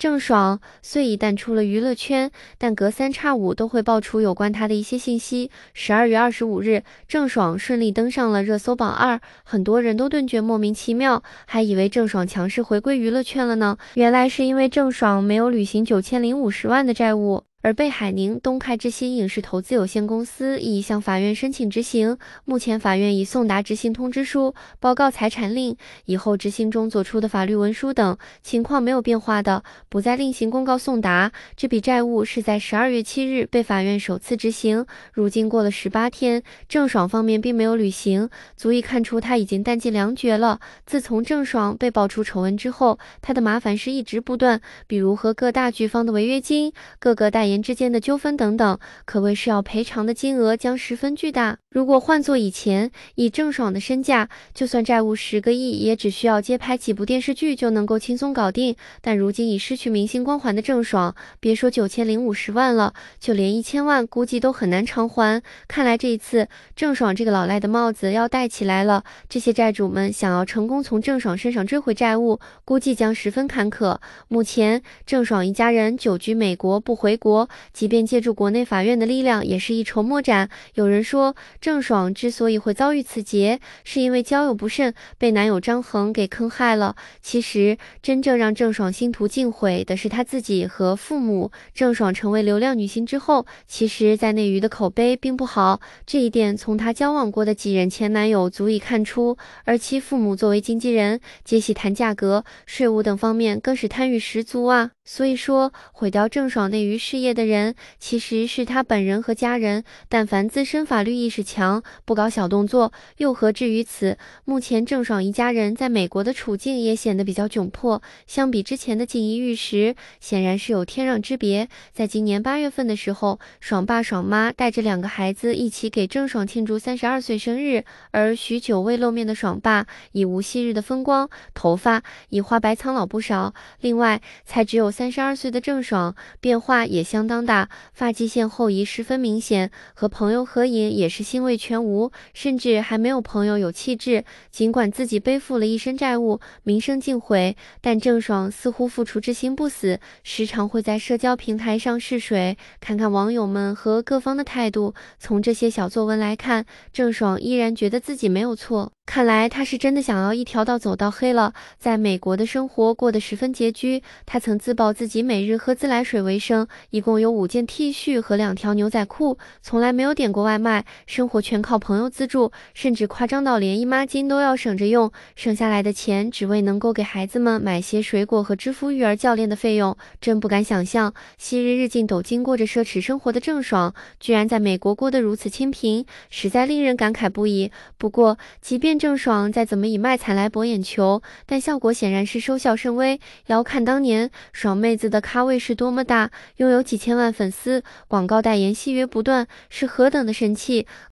郑爽虽已淡出了娱乐圈，但隔三差五都会爆出有关她的一些信息。十二月二十五日，郑爽顺利登上了热搜榜二，很多人都顿觉莫名其妙，还以为郑爽强势回归娱乐圈了呢。原来是因为郑爽没有履行九千零五十万的债务。而贝海宁东开之星影视投资有限公司已向法院申请执行，目前法院已送达执行通知书、报告财产令，以后执行中作出的法律文书等情况没有变化的，不再另行公告送达。这笔债务是在十二月七日被法院首次执行，如今过了十八天，郑爽方面并没有履行，足以看出他已经弹尽粮绝了。自从郑爽被爆出丑闻之后，他的麻烦事一直不断，比如和各大剧方的违约金、各个代言。年之间的纠纷等等，可谓是要赔偿的金额将十分巨大。如果换做以前，以郑爽的身价，就算债务十个亿，也只需要接拍几部电视剧就能够轻松搞定。但如今已失去明星光环的郑爽，别说九千零五十万了，就连一千万估计都很难偿还。看来这一次，郑爽这个老赖的帽子要戴起来了。这些债主们想要成功从郑爽身上追回债务，估计将十分坎坷。目前，郑爽一家人久居美国不回国。即便借助国内法院的力量，也是一筹莫展。有人说，郑爽之所以会遭遇此劫，是因为交友不慎，被男友张恒给坑害了。其实，真正让郑爽星途尽毁的是她自己和父母。郑爽成为流量女星之后，其实在内娱的口碑并不好，这一点从她交往过的几任前男友足以看出。而其父母作为经纪人，接戏、谈价格、税务等方面更是贪欲十足啊。所以说，毁掉郑爽内娱事业的人，其实是她本人和家人。但凡自身法律意识强，不搞小动作，又何至于此？目前，郑爽一家人在美国的处境也显得比较窘迫，相比之前的锦衣玉食，显然是有天壤之别。在今年八月份的时候，爽爸爽妈带着两个孩子一起给郑爽庆祝三十二岁生日，而许久未露面的爽爸已无昔日的风光，头发已花白苍老不少。另外，才只有。三十二岁的郑爽变化也相当大，发际线后移十分明显，和朋友合影也是欣慰全无，甚至还没有朋友有气质。尽管自己背负了一身债务，名声尽毁，但郑爽似乎付出之心不死，时常会在社交平台上试水，看看网友们和各方的态度。从这些小作文来看，郑爽依然觉得自己没有错。看来他是真的想要一条道走到黑了。在美国的生活过得十分拮据，他曾自曝自己每日喝自来水为生，一共有五件 T 恤和两条牛仔裤，从来没有点过外卖，生活全靠朋友资助，甚至夸张到连姨妈巾都要省着用，省下来的钱只为能够给孩子们买些水果和支付育儿教练的费用。真不敢想象，昔日日进斗金过着奢侈生活的郑爽，居然在美国过得如此清贫，实在令人感慨不已。不过，即便郑爽再怎么以卖惨来博眼球，但效果显然是收效甚微。遥看当年爽妹子的咖位是多么大，拥有几千万粉丝，广告代言戏约不断，是何等的神器。